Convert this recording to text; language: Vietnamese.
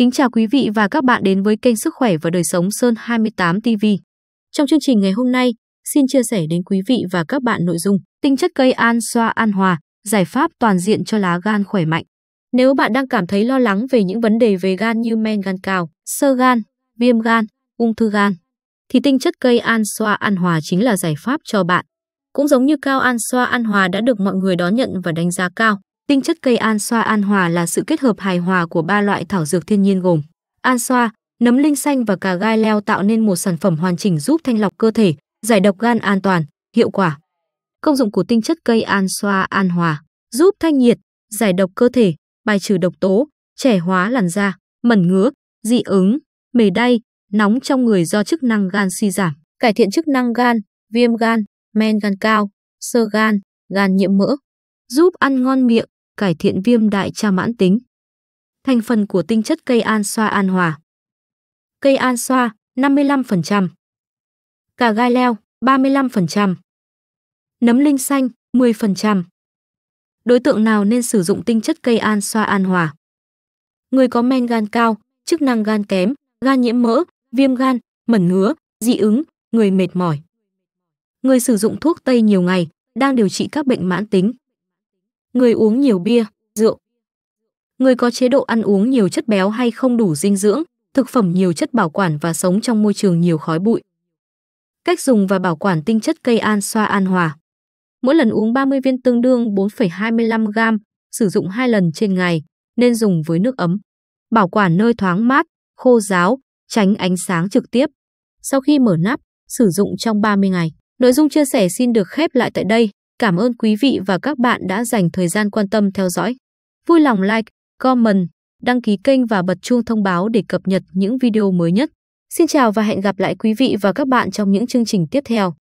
Kính chào quý vị và các bạn đến với kênh Sức khỏe và đời sống Sơn 28 TV. Trong chương trình ngày hôm nay, xin chia sẻ đến quý vị và các bạn nội dung tinh chất cây an xoa an hòa, giải pháp toàn diện cho lá gan khỏe mạnh. Nếu bạn đang cảm thấy lo lắng về những vấn đề về gan như men gan cao, sơ gan, viêm gan, ung thư gan, thì tinh chất cây an xoa an hòa chính là giải pháp cho bạn. Cũng giống như cao an xoa an hòa đã được mọi người đón nhận và đánh giá cao, Tinh chất cây an xoa an hòa là sự kết hợp hài hòa của ba loại thảo dược thiên nhiên gồm an xoa, nấm linh xanh và cà gai leo tạo nên một sản phẩm hoàn chỉnh giúp thanh lọc cơ thể, giải độc gan an toàn, hiệu quả. Công dụng của tinh chất cây an xoa an hòa giúp thanh nhiệt, giải độc cơ thể, bài trừ độc tố, trẻ hóa làn da, mẩn ngứa, dị ứng, mề đay, nóng trong người do chức năng gan suy giảm, cải thiện chức năng gan, viêm gan, men gan cao, sơ gan, gan nhiễm mỡ, giúp ăn ngon miệng, cải thiện viêm đại trà mãn tính. Thành phần của tinh chất cây an xoa an hòa. Cây an xoa 55%. Cà gai leo 35%. Nấm linh xanh 10%. Đối tượng nào nên sử dụng tinh chất cây an xoa an hòa? Người có men gan cao, chức năng gan kém, gan nhiễm mỡ, viêm gan, mẩn ngứa, dị ứng, người mệt mỏi. Người sử dụng thuốc tây nhiều ngày, đang điều trị các bệnh mãn tính. Người uống nhiều bia, rượu. Người có chế độ ăn uống nhiều chất béo hay không đủ dinh dưỡng, thực phẩm nhiều chất bảo quản và sống trong môi trường nhiều khói bụi. Cách dùng và bảo quản tinh chất cây an xoa an hòa. Mỗi lần uống 30 viên tương đương 4,25 gram, sử dụng 2 lần trên ngày, nên dùng với nước ấm. Bảo quản nơi thoáng mát, khô ráo, tránh ánh sáng trực tiếp. Sau khi mở nắp, sử dụng trong 30 ngày. Nội dung chia sẻ xin được khép lại tại đây. Cảm ơn quý vị và các bạn đã dành thời gian quan tâm theo dõi. Vui lòng like, comment, đăng ký kênh và bật chuông thông báo để cập nhật những video mới nhất. Xin chào và hẹn gặp lại quý vị và các bạn trong những chương trình tiếp theo.